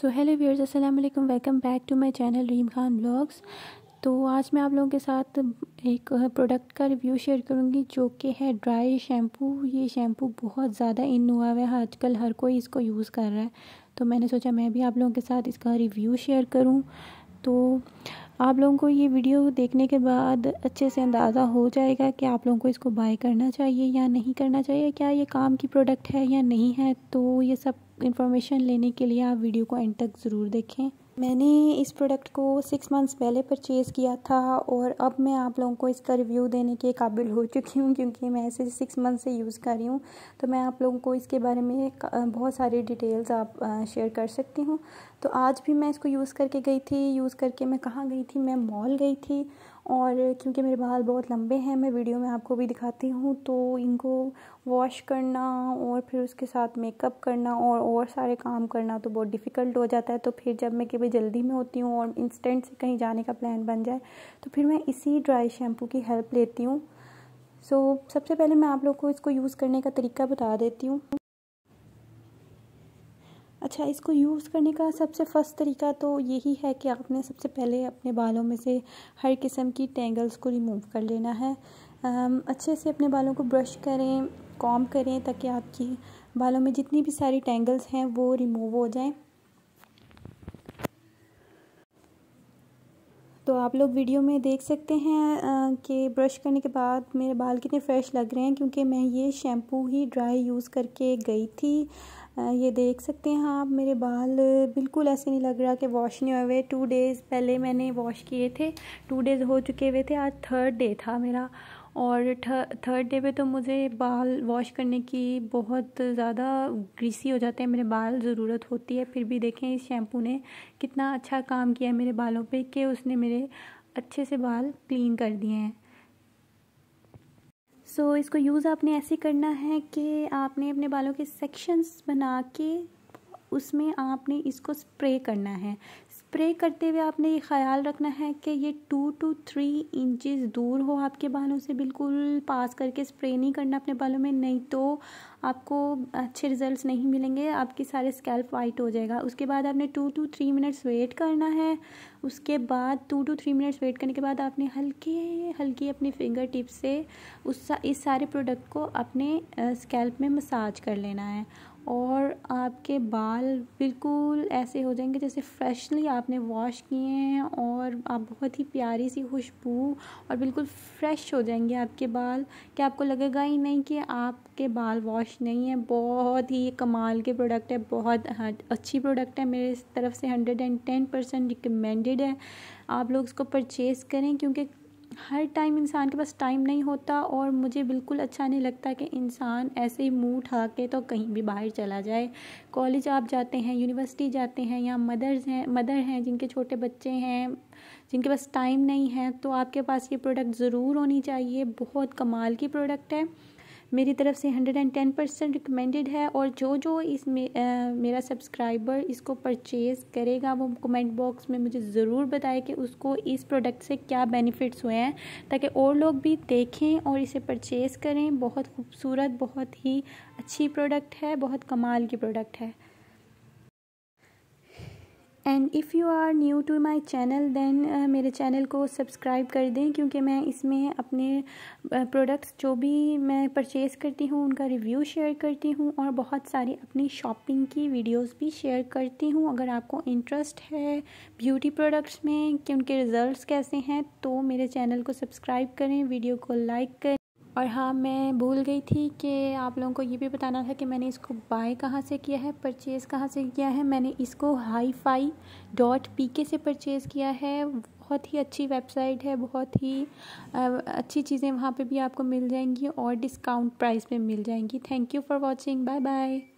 so hello viewers अस्सलाम वालेकुम welcome back to my channel Reem Khan blogs तो आज मैं आप लोगों के साथ एक प्रोडक्ट का रिव्यू शेयर करूंगी जो कि है ड्राई शैम्पू ये शैम्पू बहुत ज़्यादा इन हुआ है आजकल हर कोई इसको यूज़ कर रहा है तो मैंने सोचा मैं भी आप लोगों के साथ इसका रिव्यू शेयर करूँ तो आप लोगों को ये वीडियो देखने के बाद अच्छे से अंदाज़ा हो जाएगा कि आप लोगों को इसको बाय करना चाहिए या नहीं करना चाहिए क्या ये काम की प्रोडक्ट है या नहीं है तो ये सब इन्फॉर्मेशन लेने के लिए आप वीडियो को एंड तक ज़रूर देखें मैंने इस प्रोडक्ट को सिक्स मंथ्स पहले परचेज़ किया था और अब मैं आप लोगों को इसका रिव्यू देने के काबिल हो चुकी हूँ क्योंकि मैं इसे सिक्स मंथ से यूज़ कर रही हूँ तो मैं आप लोगों को इसके बारे में बहुत सारी डिटेल्स आप शेयर कर सकती हूँ तो आज भी मैं इसको यूज़ करके गई थी यूज़ करके मैं कहाँ गई थी मैं मॉल गई थी और क्योंकि मेरे बाल बहुत लंबे हैं मैं वीडियो में आपको भी दिखाती हूँ तो इनको वॉश करना और फिर उसके साथ मेकअप करना और और सारे काम करना तो बहुत डिफ़िकल्ट हो जाता है तो फिर जब मैं कभी जल्दी में होती हूँ और इंस्टेंट से कहीं जाने का प्लान बन जाए तो फिर मैं इसी ड्राई शैम्पू की हेल्प लेती हूँ सो so, सबसे पहले मैं आप लोग को इसको यूज़ करने का तरीका बता देती हूँ अच्छा इसको यूज़ करने का सबसे फ़र्स्ट तरीका तो यही है कि आपने सबसे पहले अपने बालों में से हर किस्म की टेंगल्स को रिमूव कर लेना है अच्छे से अपने बालों को ब्रश करें कॉम करें ताकि आपकी बालों में जितनी भी सारी टेंगल्स हैं वो रिमूव हो जाएँ तो आप लोग वीडियो में देख सकते हैं कि ब्रश करने के बाद मेरे बाल कितने फ्रेश लग रहे हैं क्योंकि मैं ये शैम्पू ही ड्राई यूज़ करके गई थी ये देख सकते हैं आप मेरे बाल बिल्कुल ऐसे नहीं लग रहा कि वॉश नहीं हुए हुए टू डेज़ पहले मैंने वॉश किए थे टू डेज़ हो चुके हुए थे आज थर्ड डे था मेरा और थर्ड डे पे तो मुझे बाल वॉश करने की बहुत ज़्यादा ग्रीसी हो जाते हैं मेरे बाल ज़रूरत होती है फिर भी देखें इस शैम्पू ने कितना अच्छा काम किया है मेरे बालों पे कि उसने मेरे अच्छे से बाल क्लीन कर दिए हैं सो so, इसको यूज़ आपने ऐसे करना है कि आपने अपने बालों के सेक्शंस बना के उसमें आपने इसको स्प्रे करना है स्प्रे करते हुए आपने ये ख्याल रखना है कि ये टू टू थ्री इंचज़ दूर हो आपके बालों से बिल्कुल पास करके स्प्रे नहीं करना अपने बालों में नहीं तो आपको अच्छे रिजल्ट्स नहीं मिलेंगे आपके सारे स्कैल्प वाइट हो जाएगा उसके बाद आपने two two three minutes wait करना है उसके बाद two two three minutes wait करने के बाद आपने हल्के हल्के अपनी फिंगर टिप से उस इस सारे प्रोडक्ट को अपने स्कैल्प में मसाज कर लेना है और आपके बाल बिल्कुल ऐसे हो जाएंगे जैसे फ्रेशली आपने वॉश किए हैं और आप बहुत ही प्यारी सी खुशबू और बिल्कुल फ्रेश हो जाएंगे आपके बाल क्या आपको लगेगा ही नहीं कि आपके बाल वॉश नहीं है बहुत ही कमाल के प्रोडक्ट है बहुत हाँ, अच्छी प्रोडक्ट है मेरे तरफ से hundred and ten percent recommended है आप लोग इसको परचेज़ करें क्योंकि हर टाइम इंसान के पास टाइम नहीं होता और मुझे बिल्कुल अच्छा नहीं लगता कि इंसान ऐसे ही मुँह उठा के तो कहीं भी बाहर चला जाए कॉलेज आप जाते हैं यूनिवर्सिटी जाते हैं या मदर्स हैं मदर हैं जिनके छोटे बच्चे हैं जिनके पास टाइम नहीं है तो आपके पास ये प्रोडक्ट ज़रूर होनी चाहिए बहुत कमाल की प्रोडक्ट है मेरी तरफ से hundred and ten percent recommended है और जो जो इस मे, आ, मेरा सब्सक्राइबर इसको परचेज़ करेगा वो कमेंट बॉक्स में मुझे ज़रूर बताए कि उसको इस प्रोडक्ट से क्या बेनिफिट्स हुए हैं ताकि और लोग भी देखें और इसे परचेज़ करें बहुत खूबसूरत बहुत ही अच्छी प्रोडक्ट है बहुत कमाल की प्रोडक्ट है and if you are new to my channel then मेरे चैनल को सब्सक्राइब कर दें क्योंकि मैं इसमें अपने प्रोडक्ट्स uh, जो भी मैं परचेज़ करती हूँ उनका रिव्यू शेयर करती हूँ और बहुत सारी अपनी शॉपिंग की वीडियोस भी शेयर करती हूँ अगर आपको इंटरेस्ट है ब्यूटी प्रोडक्ट्स में कि उनके रिज़ल्ट कैसे हैं तो मेरे चैनल को सब्सक्राइब करें वीडियो को लाइक करें और हाँ मैं भूल गई थी कि आप लोगों को ये भी बताना था कि मैंने इसको बाय कहाँ से किया है परचेज़ कहाँ से किया है मैंने इसको हाई फाई डॉट पी के से परचेज़ किया है बहुत ही अच्छी वेबसाइट है बहुत ही अच्छी चीज़ें वहाँ पे भी आपको मिल जाएंगी और डिस्काउंट प्राइस पे मिल जाएंगी thank you for watching bye bye